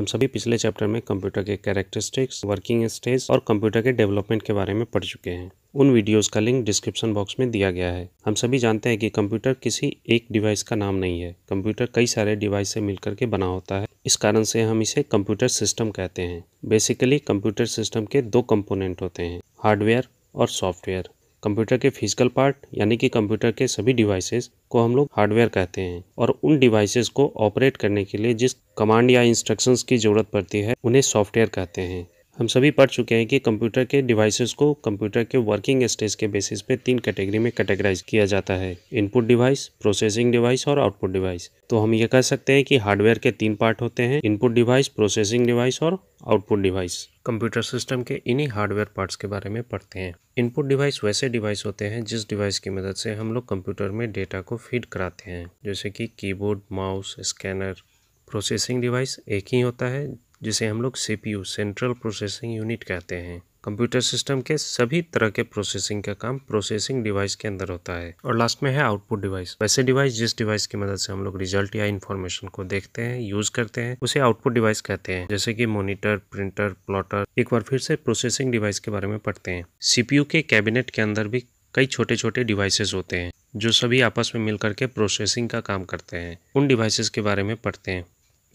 हम सभी पिछले चैप्टर में कंप्यूटर के कैरेक्टरिस्टिक्स वर्किंग स्टेज और कंप्यूटर के डेवलपमेंट के बारे में पढ़ चुके हैं उन वीडियोस का लिंक डिस्क्रिप्शन बॉक्स में दिया गया है हम सभी जानते हैं कि कंप्यूटर किसी एक डिवाइस का नाम नहीं है कंप्यूटर कई सारे डिवाइस से मिलकर के बना होता है इस कारण से हम इसे कंप्यूटर सिस्टम कहते हैं बेसिकली कंप्यूटर सिस्टम के दो कंपोनेंट होते हैं हार्डवेयर और सॉफ्टवेयर कंप्यूटर के फिजिकल पार्ट यानी कि कंप्यूटर के सभी डिवाइसेस को हम लोग हार्डवेयर कहते हैं और उन डिवाइसेस को ऑपरेट करने के लिए जिस कमांड या इंस्ट्रक्शंस की ज़रूरत पड़ती है उन्हें सॉफ्टवेयर कहते हैं हम सभी पढ़ चुके हैं कि कंप्यूटर के डिवाइसेस को कंप्यूटर के वर्किंग स्टेज के बेसिस पे तीन कैटेगरी में कैटेगराइज किया जाता है इनपुट डिवाइस प्रोसेसिंग डिवाइस और आउटपुट डिवाइस तो हम ये कह सकते हैं कि हार्डवेयर के तीन पार्ट होते हैं इनपुट डिवाइस प्रोसेसिंग डिवाइस और आउटपुट डिवाइस कंप्यूटर सिस्टम के इन्हीं हार्डवेयर पार्ट्स के बारे में पढ़ते हैं इनपुट डिवाइस वैसे डिवाइस होते हैं जिस डिवाइस की मदद से हम लोग कंप्यूटर में डेटा को फीड कराते हैं जैसे कि keyboard mouse scanner processing device एक ही होता है जिसे हम लोग यू सेंट्रल प्रोसेसिंग यूनिट कहते हैं कंप्यूटर सिस्टम के सभी तरह के प्रोसेसिंग का काम प्रोसेसिंग डिवाइस के अंदर होता है और लास्ट में है आउटपुट डिवाइस वैसे डिवाइस जिस डिवाइस की मदद से हम लोग रिजल्ट या इन्फॉर्मेशन को देखते हैं यूज करते हैं उसे आउटपुट डिवाइस कहते हैं जैसे कि मॉनिटर प्रिंटर प्लॉटर एक बार फिर से प्रोसेसिंग डिवाइस के बारे में पढ़ते हैं सीपीयू के कैबिनेट के अंदर भी कई छोटे छोटे डिवाइसेस होते हैं जो सभी आपस में मिलकर के प्रोसेसिंग का काम करते हैं उन डिवाइसेज के बारे में पढ़ते हैं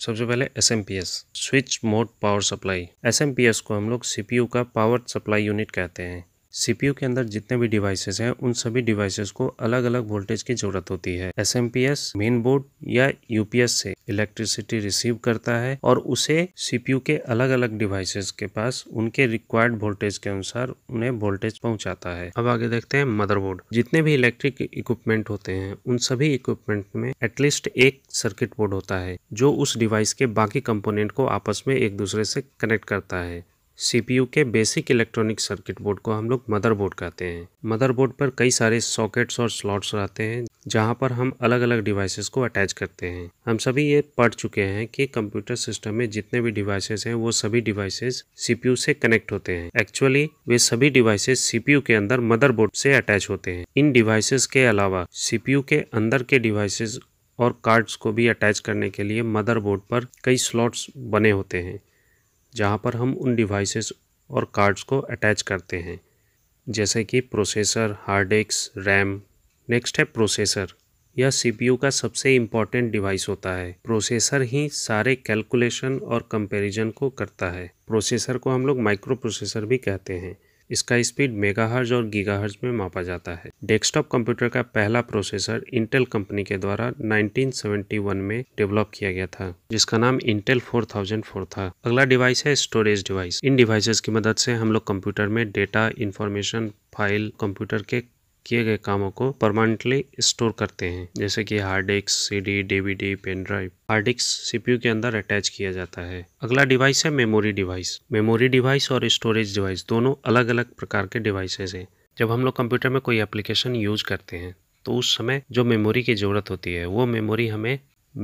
सबसे पहले S M P S switch mode power supply S M P S को हम लोग सी पी यू का पावर सप्लाई यूनिट कहते हैं सीपीयू के अंदर जितने भी डिवाइसेस हैं उन सभी डिवाइसेस को अलग अलग वोल्टेज की जरूरत होती है एस मेन बोर्ड या यूपीएस से इलेक्ट्रिसिटी रिसीव करता है और उसे सीपीयू के अलग अलग डिवाइसेस के पास उनके रिक्वायर्ड वोल्टेज के अनुसार उन्हें वोल्टेज पहुंचाता है अब आगे देखते हैं मदरबोर्ड जितने भी इलेक्ट्रिक इक्विपमेंट होते हैं उन सभी इक्विपमेंट में एटलीस्ट एक सर्किट बोर्ड होता है जो उस डिवाइस के बाकी कंपोनेंट को आपस में एक दूसरे से कनेक्ट करता है सीपीयू के बेसिक इलेक्ट्रॉनिक सर्किट बोर्ड को हम लोग मदरबोर्ड कहते हैं मदरबोर्ड पर कई सारे सॉकेट्स और स्लॉट्स रहते हैं जहां पर हम अलग अलग डिवाइसेस को अटैच करते हैं हम सभी ये पढ़ चुके हैं कि कंप्यूटर सिस्टम में जितने भी डिवाइसेस हैं वो सभी डिवाइसेस सीपीयू से कनेक्ट होते हैं एक्चुअली वे सभी डिवाइसेस सीपीयू के अंदर मदरबोर्ड से अटैच होते हैं इन डिवाइसेस के अलावा सीपीयू के अंदर के डिवाइसेज और कार्ड्स को भी अटैच करने के लिए मदरबोर्ड पर कई स्लॉट्स बने होते हैं जहाँ पर हम उन डिवाइसेस और कार्ड्स को अटैच करते हैं जैसे कि processor hard disk RAM next है प्रोसेसर यह सीपीयू का सबसे इम्पॉर्टेंट डिवाइस होता है प्रोसेसर ही सारे कैलकुलेशन और कंपैरिजन को करता है प्रोसेसर को हम लोग माइक्रो प्रोसेसर भी कहते हैं इसका स्पीड मेगाहर्ज और गीगाहर्ज में मापा जाता है डेस्कटॉप कंप्यूटर का पहला प्रोसेसर इंटेल कंपनी के द्वारा 1971 में डेवलप किया गया था जिसका नाम इंटेल 4004 था अगला डिवाइस है स्टोरेज डिवाइस इन डिवाइसेस की मदद से हम लोग कंप्यूटर में डेटा इन्फॉर्मेशन फाइल कंप्यूटर के किए गए कामों को परमानेंटली स्टोर करते हैं जैसे कि hard disk CD DVD pen drive hard disk CPU के अंदर अटैच किया जाता है अगला डिवाइस है मेमोरी डिवाइस मेमोरी डिवाइस और स्टोरेज डिवाइस दोनों अलग अलग प्रकार के डिवाइसेज हैं जब हम लोग कंप्यूटर में कोई एप्लीकेशन यूज करते हैं तो उस समय जो मेमोरी की ज़रूरत होती है वो मेमोरी हमें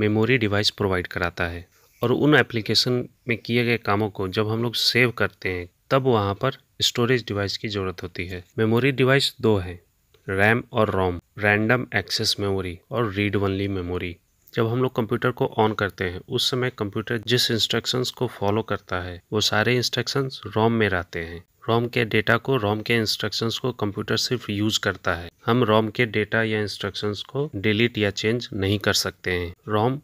मेमोरी डिवाइस प्रोवाइड कराता है और उन एप्लीकेशन में किए गए कामों को जब हम लोग सेव करते हैं तब वहाँ पर स्टोरेज डिवाइस की ज़रूरत होती है मेमोरी डिवाइस दो है रैम और रोम रैंडम एक्सेस मेमोरी और रीड वनली मेमोरी जब हम लोग कंप्यूटर को ऑन करते हैं उस समय कंप्यूटर जिस इंस्ट्रक्शंस को फॉलो करता है वो सारे इंस्ट्रक्शंस रोम में रहते हैं रोम के डेटा को रोम के इंस्ट्रक्शंस को कंप्यूटर सिर्फ यूज करता है हम रोम के डेटा या इंस्ट्रक्शंस को डिलीट या चेंज नहीं कर सकते हैं रोम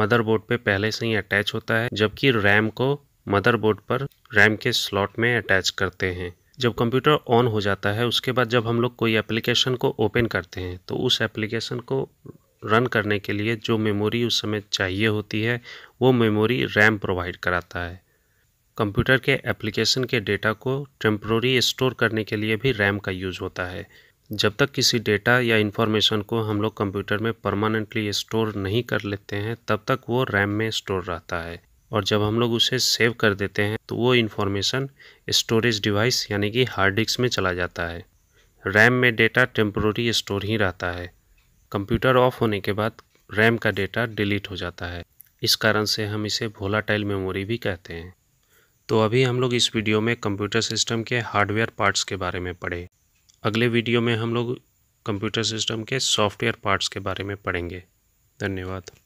मदरबोर्ड पे पहले से ही अटैच होता है जबकि रैम को मदरबोर्ड पर रैम के स्लॉट में अटैच करते हैं जब कंप्यूटर ऑन हो जाता है उसके बाद जब हम लोग कोई एप्लीकेशन को ओपन करते हैं तो उस एप्लीकेशन को रन करने के लिए जो मेमोरी उस समय चाहिए होती है वो मेमोरी रैम प्रोवाइड कराता है कंप्यूटर के एप्लीकेशन के डेटा को टेम्प्रोरी स्टोर करने के लिए भी रैम का यूज़ होता है जब तक किसी डेटा या इन्फॉर्मेशन को हम लोग कंप्यूटर में परमानेंटली स्टोर नहीं कर लेते हैं तब तक वो रैम में स्टोर रहता है और जब हम लोग उसे सेव कर देते हैं तो वो इन्फॉर्मेशन स्टोरेज डिवाइस यानी कि हार्ड डिस्क में चला जाता है रैम में डेटा टेम्प्रोरी स्टोर ही रहता है कंप्यूटर ऑफ होने के बाद रैम का डेटा डिलीट हो जाता है इस कारण से हम इसे टाइल मेमोरी भी कहते हैं तो अभी हम लोग इस वीडियो में कंप्यूटर सिस्टम के हार्डवेयर पार्ट्स के बारे में पढ़े अगले वीडियो में हम लोग कंप्यूटर सिस्टम के सॉफ्टवेयर पार्ट्स के बारे में पढ़ेंगे धन्यवाद